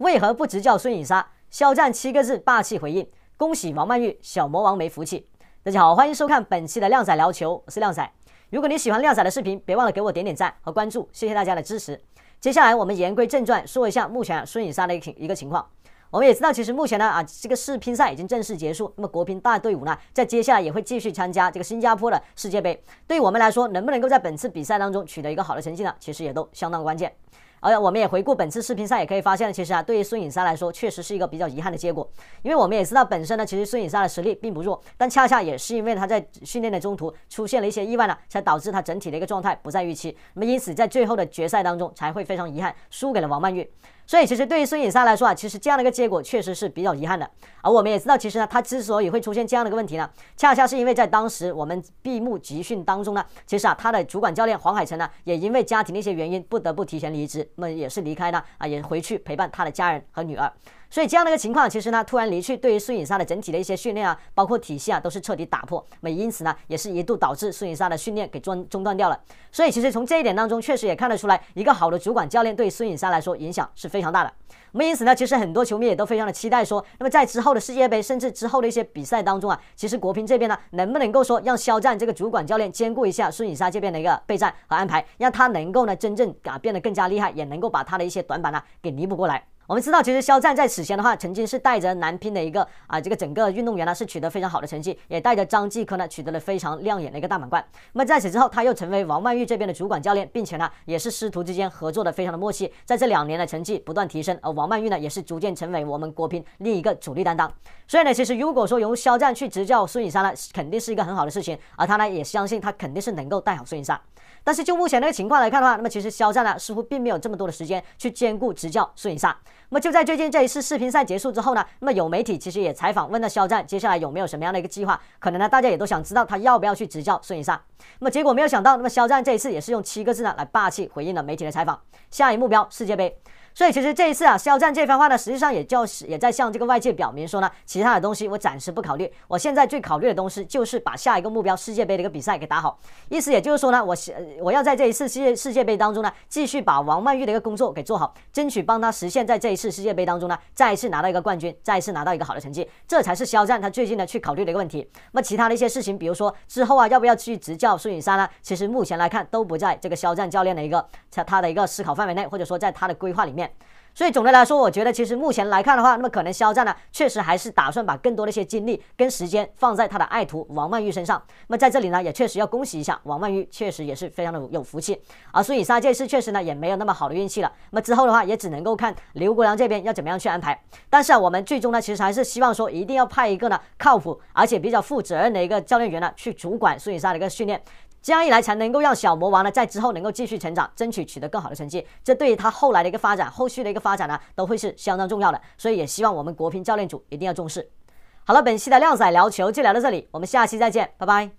为何不执教孙颖莎？肖战七个字霸气回应。恭喜王曼玉，小魔王没福气。大家好，欢迎收看本期的靓仔聊球，我是靓仔。如果你喜欢靓仔的视频，别忘了给我点点赞和关注，谢谢大家的支持。接下来我们言归正传，说一下目前孙颖莎的一情一个情况。我们也知道，其实目前呢啊，这个世乒赛已经正式结束，那么国乒大队伍呢，在接下来也会继续参加这个新加坡的世界杯。对于我们来说，能不能够在本次比赛当中取得一个好的成绩呢？其实也都相当关键。而我们也回顾本次视频赛，也可以发现，其实啊，对于孙颖莎来说，确实是一个比较遗憾的结果。因为我们也知道，本身呢，其实孙颖莎的实力并不弱，但恰恰也是因为她在训练的中途出现了一些意外呢，才导致她整体的一个状态不在预期。那么，因此在最后的决赛当中才会非常遗憾，输给了王曼玉。所以，其实对于孙颖莎来说啊，其实这样的一个结果确实是比较遗憾的。而我们也知道，其实呢，她之所以会出现这样的一个问题呢，恰恰是因为在当时我们闭幕集训当中呢，其实啊，她的主管教练黄海晨呢，也因为家庭的一些原因，不得不提前离职。那也是离开呢，啊，也回去陪伴他的家人和女儿。所以这样的一个情况，其实呢，突然离去对于孙颖莎的整体的一些训练啊，包括体系啊，都是彻底打破。那么因此呢，也是一度导致孙颖莎的训练给中中断掉了。所以其实从这一点当中，确实也看得出来，一个好的主管教练对孙颖莎来说影响是非常大的。那么因此呢，其实很多球迷也都非常的期待说，那么在之后的世界杯，甚至之后的一些比赛当中啊，其实国乒这边呢，能不能够说让肖战这个主管教练兼顾一下孙颖莎这边的一个备战和安排，让他能够呢真正啊变得更加厉害，也能够把他的一些短板呢给弥补过来。我们知道，其实肖战在此前的话，曾经是带着男乒的一个啊，这个整个运动员呢是取得非常好的成绩，也带着张继科呢取得了非常亮眼的一个大满贯。那么在此之后，他又成为王曼玉这边的主管教练，并且呢也是师徒之间合作的非常的默契，在这两年的成绩不断提升，而王曼玉呢也是逐渐成为我们国乒另一个主力担当。所以呢，其实如果说由肖战去执教孙颖莎呢，肯定是一个很好的事情，而他呢也相信他肯定是能够带好孙颖莎。但是就目前这个情况来看的话，那么其实肖战呢似乎并没有这么多的时间去兼顾执教孙颖莎。那么就在最近这一次视频赛结束之后呢，那么有媒体其实也采访问到肖战接下来有没有什么样的一个计划，可能呢大家也都想知道他要不要去执教孙颖莎。那么结果没有想到，那么肖战这一次也是用七个字呢来霸气回应了媒体的采访，下一目标世界杯。所以其实这一次啊，肖战这番话呢，实际上也就是也在向这个外界表明说呢，其他的东西我暂时不考虑，我现在最考虑的东西就是把下一个目标世界杯的一个比赛给打好。意思也就是说呢，我我我要在这一次世界世界杯当中呢，继续把王曼玉的一个工作给做好，争取帮她实现在这一次世界杯当中呢，再一次拿到一个冠军，再一次拿到一个好的成绩，这才是肖战他最近呢去考虑的一个问题。那么其他的一些事情，比如说之后啊，要不要去执教孙颖莎呢？其实目前来看都不在这个肖战教练的一个他他的一个思考范围内，或者说在他的规划里面。面。所以总的来说，我觉得其实目前来看的话，那么可能肖战呢，确实还是打算把更多的一些精力跟时间放在他的爱徒王曼昱身上。那么在这里呢，也确实要恭喜一下王曼昱，确实也是非常的有福气。而孙颖莎这次确实呢，也没有那么好的运气了。那么之后的话，也只能够看刘国梁这边要怎么样去安排。但是啊，我们最终呢，其实还是希望说，一定要派一个呢靠谱而且比较负责任的一个教练员呢，去主管孙颖莎的一个训练。这样一来才能够让小魔王呢，在之后能够继续成长，争取取得更好的成绩。这对于他后来的一个发展，后续的一个发展呢，都会是相当重要的。所以也希望我们国乒教练组一定要重视。好了，本期的靓仔聊球就聊到这里，我们下期再见，拜拜。